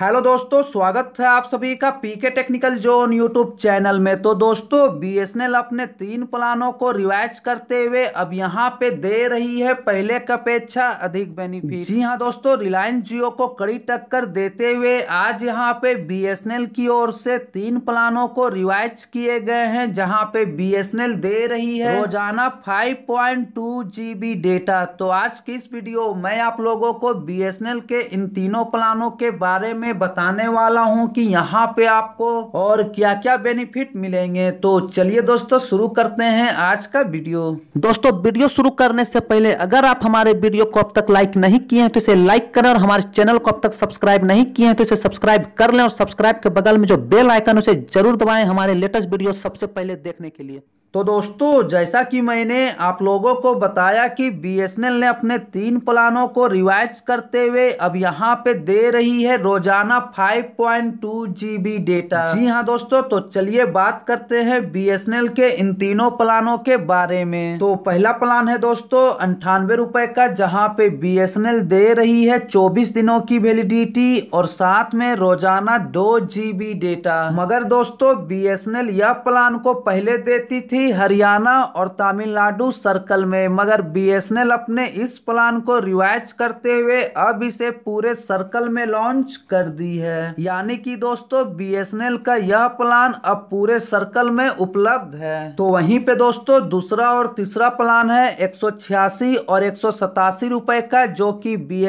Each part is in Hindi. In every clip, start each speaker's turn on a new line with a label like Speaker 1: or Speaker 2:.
Speaker 1: हेलो दोस्तों स्वागत है आप सभी का PK technical zone YouTube channel में तो दोस्तों बीएसएनएल अपने तीन प्लानों को रिवाइज करते हुए अब यहां पे दे रही है पहले का अपेक्षा अधिक बेनिफिट जी हां दोस्तों रिलायंस जियो को कड़ी टक्कर देते हुए आज यहां पे बीएसएनएल की ओर से तीन प्लानों को रिवाइज किए गए हैं जहाँ पे बी दे रही है रोजाना फाइव डेटा तो आज की इस वीडियो में आप लोगों को बी के इन तीनों प्लानों के बारे में में बताने वाला हूँ कि यहाँ पे आपको और क्या क्या बेनिफिट मिलेंगे तो चलिए दोस्तों शुरू करते हैं आज का वीडियो दोस्तों वीडियो शुरू करने से पहले अगर आप हमारे वीडियो को अब तक लाइक नहीं किए हैं तो इसे लाइक करें और हमारे चैनल को अब तक सब्सक्राइब नहीं किए हैं तो इसे सब्सक्राइब कर लें और सब्सक्राइब के बगल में जो बेल आइकन उसे जरूर दबाएं हमारे लेटेस्ट वीडियो सबसे पहले देखने के लिए तो दोस्तों जैसा कि मैंने आप लोगों को बताया कि बीएसएनएल ने अपने तीन प्लानों को रिवाइज करते हुए अब यहाँ पे दे रही है रोजाना 5.2 जीबी डेटा जी हाँ दोस्तों तो चलिए बात करते हैं बीएसएनएल के इन तीनों प्लानों के बारे में तो पहला प्लान है दोस्तों अंठानवे रुपए का जहाँ पे बीएसएनएल दे रही है चौबीस दिनों की वेलिडिटी और साथ में रोजाना दो डेटा मगर दोस्तों बी यह प्लान को पहले देती थी थी हरियाणा और तमिलनाडु सर्कल में मगर बीएसएनएल अपने इस प्लान को रिवाइज करते हुए अब इसे पूरे सर्कल में लॉन्च कर दी है यानी कि दोस्तों बीएसएनएल का यह प्लान अब पूरे सर्कल में उपलब्ध है तो वहीं पे दोस्तों दूसरा और तीसरा प्लान है एक और एक सौ का जो की बी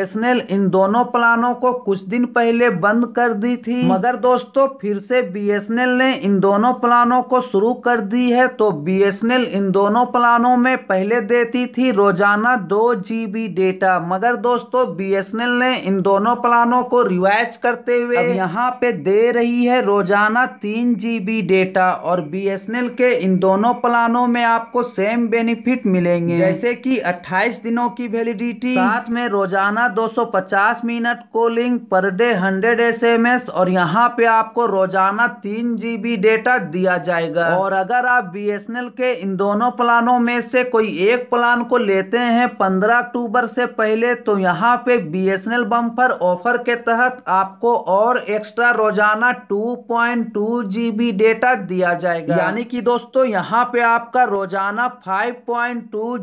Speaker 1: इन दोनों प्लानों को कुछ दिन पहले बंद कर दी थी मगर दोस्तों फिर से बी ने इन दोनों प्लानों को शुरू कर दी है तो बीएसएनएल इन दोनों प्लानों में पहले देती थी रोजाना दो जीबी डेटा मगर दोस्तों बीएसएनएल ने इन दोनों प्लानों को रिवाइज करते हुए यहाँ पे दे रही है रोजाना तीन जीबी डेटा और बीएसएनएल के इन दोनों प्लानों में आपको सेम बेनिफिट मिलेंगे जैसे कि 28 दिनों की वेलिडिटी साथ में रोजाना 250 minute calling per day hundred S और यहाँ पे आपको रोजाना तीन जीबी डेटा दिया जाएगा और अगर आप बी एस बीएसएनएल के इन दोनों प्लानों में से कोई एक प्लान को लेते हैं पंद्रह अक्टूबर से पहले तो यहाँ पे बीएसएनएल बम्पर ऑफर के तहत आपको और एक्स्ट्रा रोजाना टू जी बी डेटा दिया जाएगा यानी कि दोस्तों यहाँ पे आपका रोजाना फाइव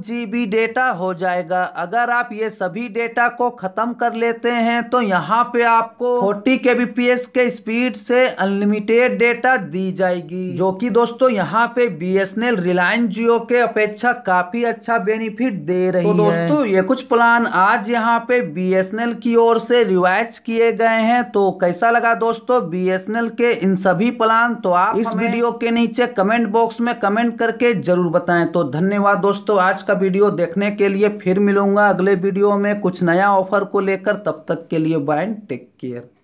Speaker 1: जी बी डेटा हो जाएगा अगर आप ये सभी डेटा को खत्म कर लेते हैं तो यहाँ पे आपको पी एस के स्पीड से अनलिमिटेड डेटा दी जाएगी जो की दोस्तों यहाँ पे B S BSNL Reliance Jio के अपेक्षा काफी अच्छा बेनिफिट दे रही तो दोस्तों है। ये कुछ प्लान आज यहाँ पे बीएसएनएल की ओर से रिवाइज किए गए हैं तो कैसा लगा दोस्तों बीएसएनएल के इन सभी प्लान तो आप इस वीडियो के नीचे कमेंट बॉक्स में कमेंट करके जरूर बताए तो धन्यवाद दोस्तों आज का वीडियो देखने के लिए फिर मिलूंगा अगले वीडियो में कुछ नया ऑफर को लेकर तब तक के लिए बाय टेक केयर